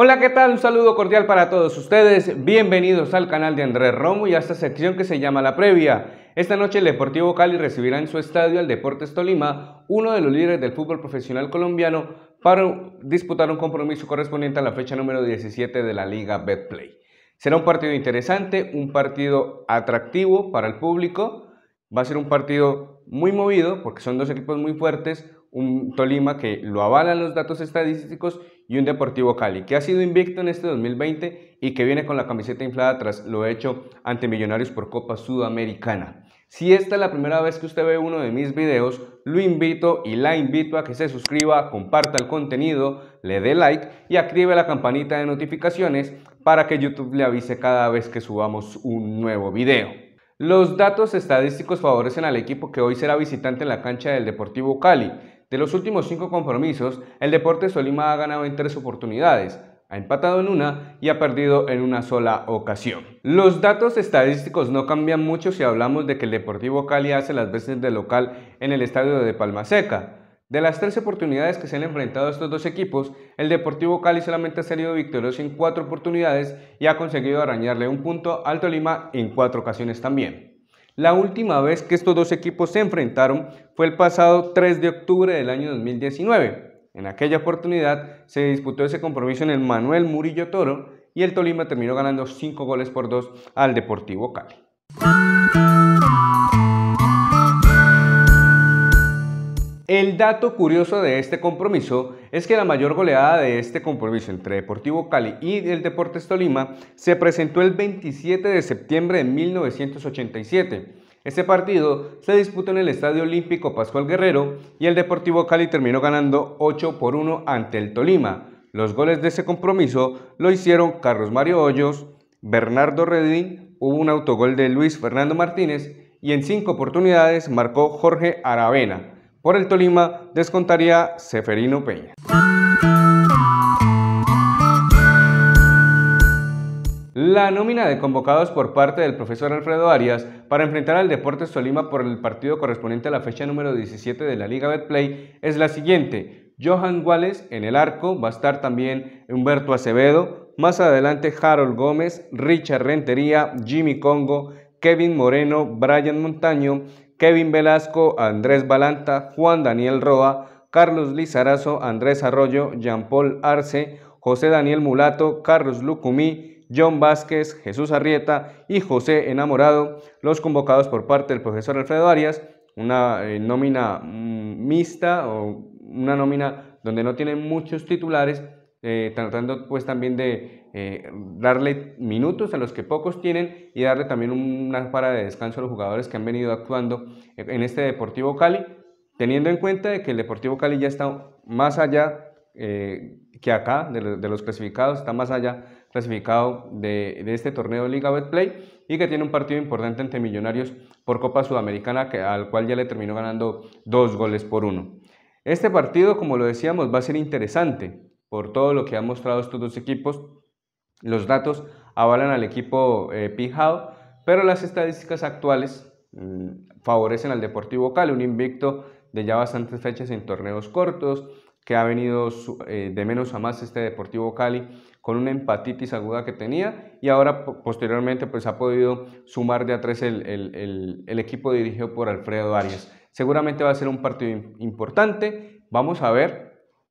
Hola, ¿qué tal? Un saludo cordial para todos ustedes. Bienvenidos al canal de Andrés Romo y a esta sección que se llama La Previa. Esta noche el Deportivo Cali recibirá en su estadio al Deportes Tolima, uno de los líderes del fútbol profesional colombiano, para disputar un compromiso correspondiente a la fecha número 17 de la Liga Betplay. Será un partido interesante, un partido atractivo para el público. Va a ser un partido muy movido porque son dos equipos muy fuertes, un Tolima que lo avalan los datos estadísticos y un Deportivo Cali que ha sido invicto en este 2020 y que viene con la camiseta inflada tras lo hecho ante Millonarios por Copa Sudamericana. Si esta es la primera vez que usted ve uno de mis videos, lo invito y la invito a que se suscriba, comparta el contenido, le dé like y active la campanita de notificaciones para que YouTube le avise cada vez que subamos un nuevo video. Los datos estadísticos favorecen al equipo que hoy será visitante en la cancha del Deportivo Cali. De los últimos cinco compromisos, el Deportes Tolima ha ganado en tres oportunidades, ha empatado en una y ha perdido en una sola ocasión. Los datos estadísticos no cambian mucho si hablamos de que el Deportivo Cali hace las veces de local en el estadio de Palma Seca. De las tres oportunidades que se han enfrentado estos dos equipos, el Deportivo Cali solamente ha salido victorioso en cuatro oportunidades y ha conseguido arañarle un punto al Tolima en cuatro ocasiones también. La última vez que estos dos equipos se enfrentaron fue el pasado 3 de octubre del año 2019. En aquella oportunidad se disputó ese compromiso en el Manuel Murillo Toro y el Tolima terminó ganando 5 goles por 2 al Deportivo Cali. El dato curioso de este compromiso es que la mayor goleada de este compromiso entre Deportivo Cali y el Deportes Tolima se presentó el 27 de septiembre de 1987. ese partido se disputó en el Estadio Olímpico Pascual Guerrero y el Deportivo Cali terminó ganando 8 por 1 ante el Tolima. Los goles de ese compromiso lo hicieron Carlos Mario Hoyos, Bernardo Redín, hubo un autogol de Luis Fernando Martínez y en cinco oportunidades marcó Jorge Aravena. Por el Tolima descontaría Seferino Peña. La nómina de convocados por parte del profesor Alfredo Arias para enfrentar al Deportes Tolima por el partido correspondiente a la fecha número 17 de la Liga Betplay es la siguiente. Johan Wallace en el arco, va a estar también Humberto Acevedo, más adelante Harold Gómez, Richard Rentería, Jimmy Congo, Kevin Moreno, Brian Montaño, Kevin Velasco, Andrés Balanta, Juan Daniel Roa, Carlos Lizarazo, Andrés Arroyo, Jean-Paul Arce, José Daniel Mulato, Carlos Lucumí, John Vázquez, Jesús Arrieta y José Enamorado, los convocados por parte del profesor Alfredo Arias, una eh, nómina mm, mixta o una nómina donde no tienen muchos titulares, eh, tratando pues también de eh, darle minutos a los que pocos tienen y darle también una para de descanso a los jugadores que han venido actuando en este Deportivo Cali, teniendo en cuenta de que el Deportivo Cali ya está más allá eh, que acá, de, los clasificados, está más allá clasificado de, este torneo de Liga Betplay y que tiene un partido importante ante Millonarios por Copa Sudamericana, al cual ya le terminó ganando dos goles por uno. Este partido, como lo decíamos, va a ser interesante por todo lo que han mostrado estos dos equipos. Los datos avalan al equipo eh, pijado pero las estadísticas actuales mm, favorecen al Deportivo Cali, un invicto de ya bastantes fechas en torneos cortos, que ha venido eh, de menos a más este Deportivo Cali con una empatitis aguda que tenía y ahora posteriormente pues ha podido sumar de a tres el, el, el, el equipo dirigido por Alfredo Arias. Seguramente va a ser un partido importante, vamos a ver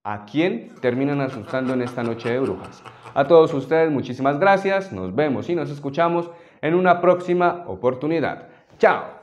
a quién terminan asustando en esta noche de brujas. A todos ustedes muchísimas gracias, nos vemos y nos escuchamos en una próxima oportunidad. Chao.